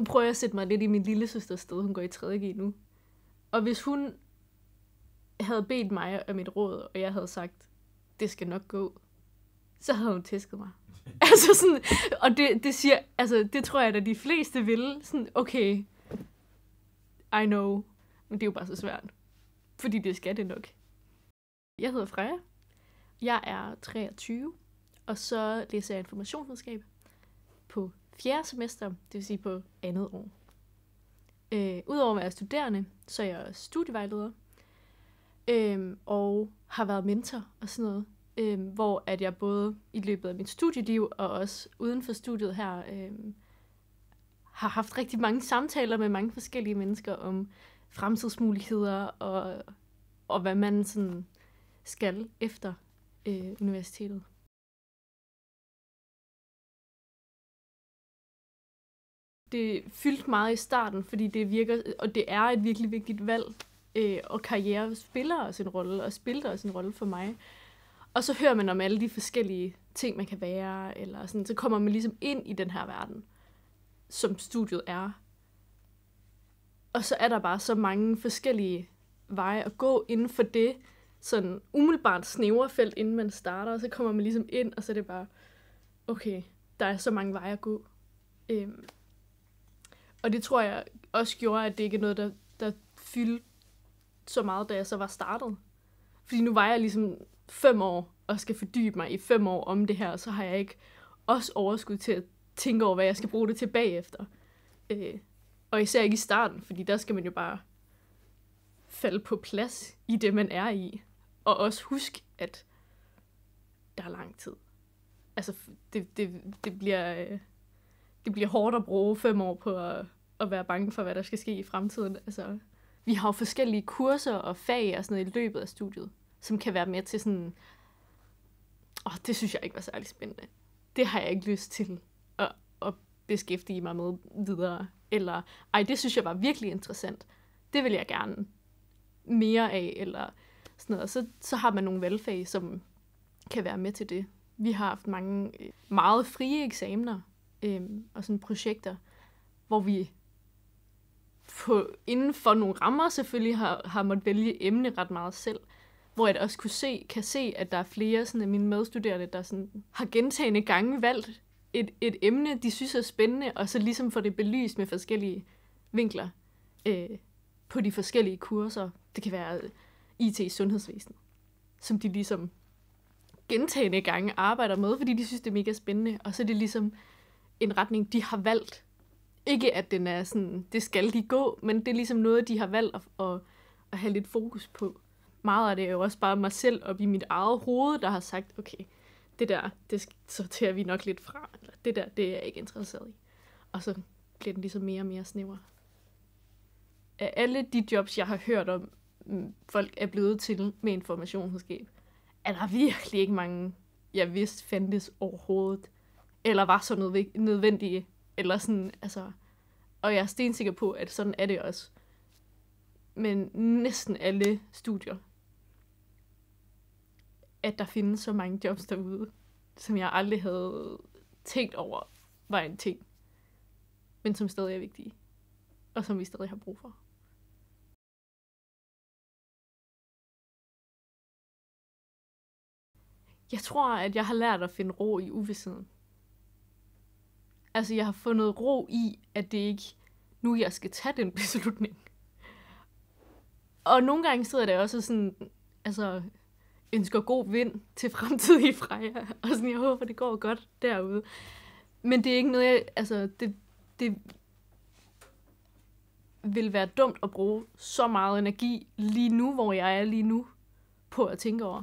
nu prøver jeg at sætte mig lidt i min lille søsters sted, hun går i 3.G nu. Og hvis hun havde bedt mig om et råd, og jeg havde sagt, det skal nok gå, så havde hun tæsket mig. altså sådan, og det, det siger, altså det tror jeg, at de fleste ville. Sådan, okay, I know, men det er jo bare så svært. Fordi det skal det nok. Jeg hedder Freja. Jeg er 23, og så læser jeg informationsvidenskab på fjerde semester, det vil sige på andet år. Øh, Udover at være studerende, så er jeg studievejleder, øh, og har været mentor og sådan noget, øh, hvor at jeg både i løbet af mit studieliv og også uden for studiet her, øh, har haft rigtig mange samtaler med mange forskellige mennesker om fremtidsmuligheder og, og hvad man sådan skal efter øh, universitetet. det fyldte meget i starten, fordi det virker, og det er et virkelig vigtigt valg, øh, og karriere spiller også en rolle, og spiller også en rolle for mig. Og så hører man om alle de forskellige ting, man kan være, eller sådan, så kommer man ligesom ind i den her verden, som studiet er. Og så er der bare så mange forskellige veje at gå inden for det, sådan umiddelbart snæverfelt, felt, inden man starter, og så kommer man ligesom ind, og så er det bare, okay, der er så mange veje at gå. Øhm, og det tror jeg også gjorde, at det ikke er noget, der, der fyldte så meget, da jeg så var startet. Fordi nu var jeg ligesom fem år, og skal fordybe mig i fem år om det her, og så har jeg ikke også overskud til at tænke over, hvad jeg skal bruge det til bagefter. Øh, og især ikke i starten, fordi der skal man jo bare falde på plads i det, man er i. Og også huske, at der er lang tid. Altså, det, det, det bliver... Øh, det bliver hårdt at bruge fem år på at, at være bange for, hvad der skal ske i fremtiden. Altså, vi har jo forskellige kurser og fag og sådan noget i løbet af studiet, som kan være med til sådan, åh, oh, det synes jeg ikke var særlig spændende. Det har jeg ikke lyst til at, at beskæftige mig med videre. Eller, ej, det synes jeg var virkelig interessant. Det vil jeg gerne mere af, eller sådan noget. Så, så har man nogle valgfag, som kan være med til det. Vi har haft mange øh, meget frie eksamener, øhm, og sådan projekter, hvor vi på, inden for nogle rammer selvfølgelig har, har måttet vælge emne ret meget selv, hvor jeg også kunne se, kan se, at der er flere sådan, af mine medstuderende, der sådan, har gentagende gange valgt et, et emne, de synes er spændende, og så ligesom får det belyst med forskellige vinkler øh, på de forskellige kurser. Det kan være IT øh, i sundhedsvæsen, som de ligesom gentagende gange arbejder med, fordi de synes, det er mega spændende, og så er det ligesom en retning, de har valgt. Ikke at den er sådan, det skal de gå, men det er ligesom noget, de har valgt at, at, at have lidt fokus på. Meget af det er jo også bare mig selv op i mit eget hoved, der har sagt, okay, det der, det sorterer vi nok lidt fra, eller det der, det er jeg ikke interesseret i. Og så bliver den ligesom mere og mere snæver. Af alle de jobs, jeg har hørt om, mm, folk er blevet til med informationskab, er der virkelig ikke mange, jeg vidste fandtes overhovedet eller var så nødvendige, eller sådan, altså, og jeg er stensikker på, at sådan er det også. Men næsten alle studier, at der findes så mange jobs derude, som jeg aldrig havde tænkt over, var en ting, men som stadig er vigtige, og som vi stadig har brug for. Jeg tror, at jeg har lært at finde ro i uvidsheden. Altså, jeg har fundet ro i, at det ikke nu jeg skal tage den beslutning. Og nogle gange sidder der også sådan, altså, ønsker god vind til fremtidige Freja, og sådan, jeg håber, det går godt derude. Men det er ikke noget, jeg, altså, det, det vil være dumt at bruge så meget energi lige nu, hvor jeg er lige nu, på at tænke over.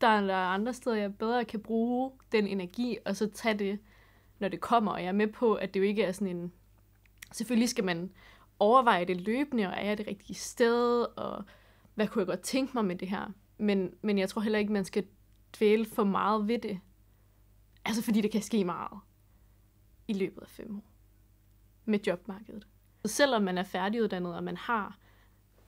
Der er andre steder, jeg bedre kan bruge den energi, og så tage det når det kommer. Og jeg er med på, at det jo ikke er sådan en... Selvfølgelig skal man overveje det løbende, og er jeg det rigtige sted, og hvad kunne jeg godt tænke mig med det her? Men, men jeg tror heller ikke, man skal dvæle for meget ved det. Altså fordi det kan ske meget i løbet af fem år med jobmarkedet. Så selvom man er færdiguddannet, og man har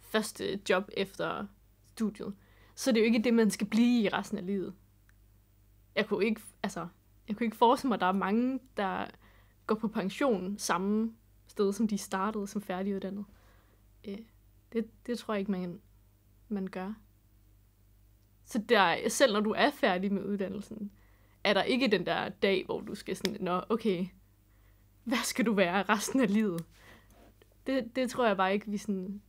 første job efter studiet, så det er jo ikke det, man skal blive i resten af livet. Jeg kunne ikke, altså, jeg kunne ikke forestille mig, at der er mange, der går på pension samme sted, som de startede som færdiguddannet. Øh, det, det tror jeg ikke, man, man gør. Så der, selv når du er færdig med uddannelsen, er der ikke den der dag, hvor du skal sådan, nå, okay, hvad skal du være resten af livet? Det, det tror jeg bare ikke, vi sådan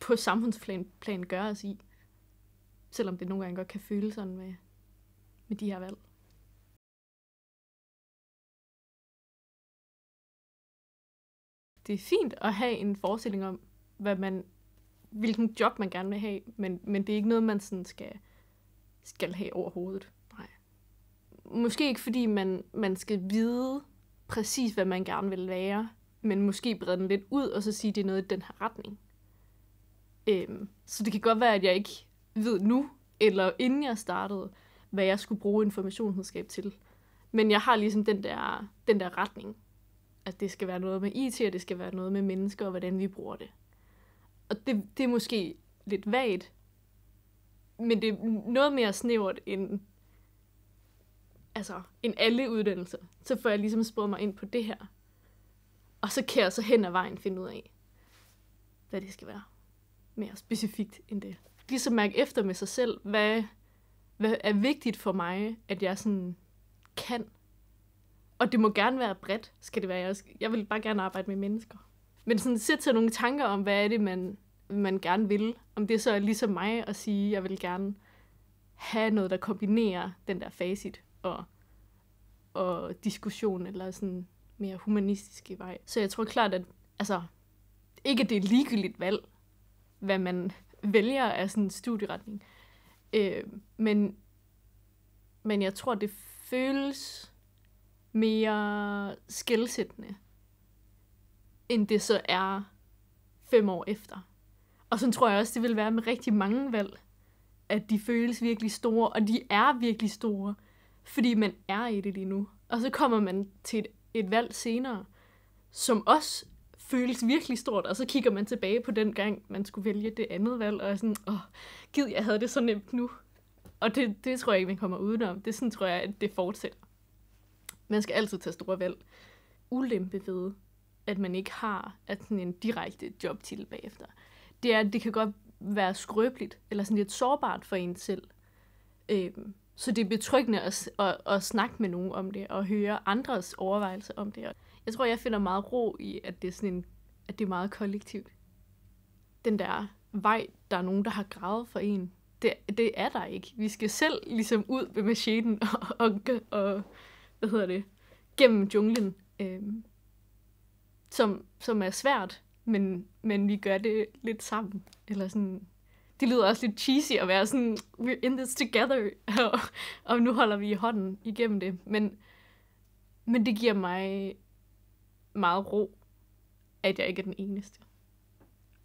på samfundsplan plan gør os i. Selvom det nogle gange godt kan føles sådan med, med de her valg. det er fint at have en forestilling om, hvad man, hvilken job man gerne vil have, men, men det er ikke noget, man sådan skal, skal have overhovedet. Nej. Måske ikke, fordi man, man skal vide præcis, hvad man gerne vil lære, men måske brede den lidt ud, og så sige, at det er noget i den her retning. Øhm, så det kan godt være, at jeg ikke ved nu, eller inden jeg startede, hvad jeg skulle bruge informationsvidenskab til. Men jeg har ligesom den der, den der retning, at det skal være noget med IT, og det skal være noget med mennesker, og hvordan vi bruger det. Og det, det er måske lidt vagt, men det er noget mere snævert end, altså, end alle uddannelser. Så får jeg ligesom spurgt mig ind på det her. Og så kan jeg så hen ad vejen finde ud af, hvad det skal være mere specifikt end det. Ligesom mærke efter med sig selv, hvad, hvad er vigtigt for mig, at jeg sådan kan og det må gerne være bredt, skal det være. Jeg, jeg vil bare gerne arbejde med mennesker. Men sådan sæt til nogle tanker om, hvad er det, man, man gerne vil. Om det så er ligesom mig at sige, jeg vil gerne have noget, der kombinerer den der facit og, og diskussion, eller sådan mere humanistiske vej. Så jeg tror klart, at altså, ikke det er ligegyldigt valg, hvad man vælger af sådan en studieretning. Øh, men, men jeg tror, det føles mere skældsættende, end det så er fem år efter. Og så tror jeg også, det vil være med rigtig mange valg, at de føles virkelig store, og de er virkelig store, fordi man er i det lige nu. Og så kommer man til et, et valg senere, som også føles virkelig stort, og så kigger man tilbage på den gang, man skulle vælge det andet valg, og er sådan, åh, gid, jeg havde det så nemt nu. Og det, det tror jeg ikke, man kommer udenom. Det sådan tror jeg, at det fortsætter. Man skal altid tage store valg. Ulempe ved, at man ikke har at sådan en direkte jobtitel bagefter, det er, at det kan godt være skrøbeligt, eller sådan lidt sårbart for en selv. Øhm, så det er betryggende at, at, at snakke med nogen om det, og høre andres overvejelser om det. Jeg tror, jeg finder meget ro i, at det er, sådan en, at det er meget kollektivt. Den der vej, der er nogen, der har gravet for en, det, det er der ikke. Vi skal selv ligesom ud med maskinen og, og, og hvad hedder det, gennem junglen, øh, som, som er svært, men, men vi gør det lidt sammen. Eller sådan, det lyder også lidt cheesy at være sådan, we're in this together, og, og nu holder vi i hånden igennem det. Men, men det giver mig meget ro, at jeg ikke er den eneste.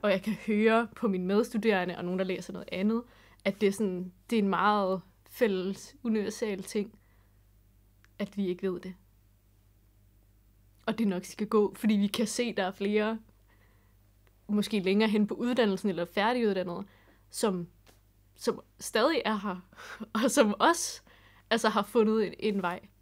Og jeg kan høre på mine medstuderende og nogen, der læser noget andet, at det er, sådan, det er en meget fælles, universal ting, at vi ikke ved det. Og det nok skal gå, fordi vi kan se, der er flere, måske længere hen på uddannelsen eller færdiguddannede, som, som stadig er her, og som også altså, har fundet en, en vej.